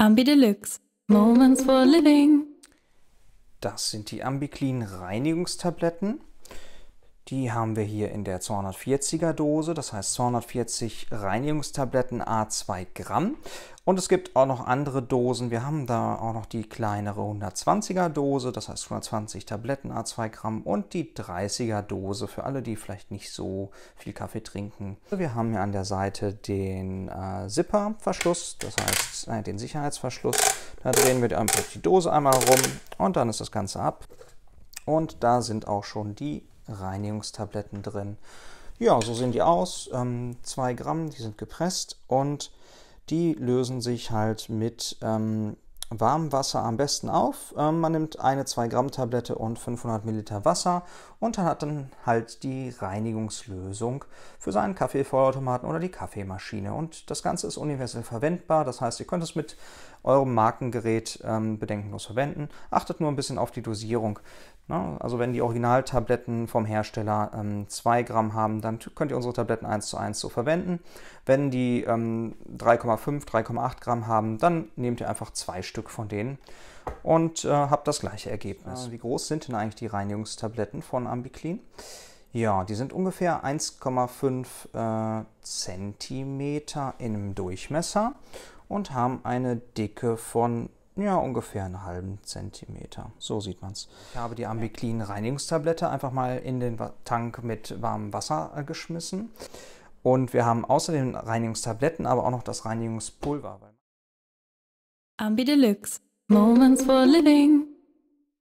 Ambi Deluxe. Moments for Living. Das sind die AmbiClean Reinigungstabletten. Die haben wir hier in der 240er Dose, das heißt 240 Reinigungstabletten A2 Gramm. Und es gibt auch noch andere Dosen. Wir haben da auch noch die kleinere 120er Dose, das heißt 120 Tabletten A2 Gramm und die 30er Dose für alle, die vielleicht nicht so viel Kaffee trinken. Wir haben hier an der Seite den äh, Zipper-Verschluss, das heißt äh, den Sicherheitsverschluss. Da drehen wir einfach die Dose einmal rum und dann ist das Ganze ab. Und da sind auch schon die Reinigungstabletten drin. Ja, so sehen die aus. 2 ähm, Gramm, die sind gepresst und die lösen sich halt mit ähm, warmem Wasser am besten auf. Ähm, man nimmt eine 2 Gramm Tablette und 500 Milliliter Wasser und dann hat dann halt die Reinigungslösung für seinen Kaffeevollautomaten oder die Kaffeemaschine. Und das Ganze ist universell verwendbar. Das heißt, ihr könnt es mit eurem Markengerät ähm, bedenkenlos verwenden. Achtet nur ein bisschen auf die Dosierung. Ne? Also wenn die Originaltabletten vom Hersteller ähm, 2 Gramm haben, dann könnt ihr unsere Tabletten 1 zu 1 so verwenden. Wenn die ähm, 3,5, 3,8 Gramm haben, dann nehmt ihr einfach zwei Stück von denen und äh, habt das gleiche Ergebnis. Also wie groß sind denn eigentlich die Reinigungstabletten von Ambiclean? Ja, die sind ungefähr 1,5 äh, Zentimeter im Durchmesser und haben eine Dicke von ja, ungefähr einen halben Zentimeter. So sieht man es. Ich habe die Ambiclean Reinigungstablette einfach mal in den Tank mit warmem Wasser äh, geschmissen. Und wir haben außerdem Reinigungstabletten aber auch noch das Reinigungspulver. Ambi Deluxe. Moments for Living.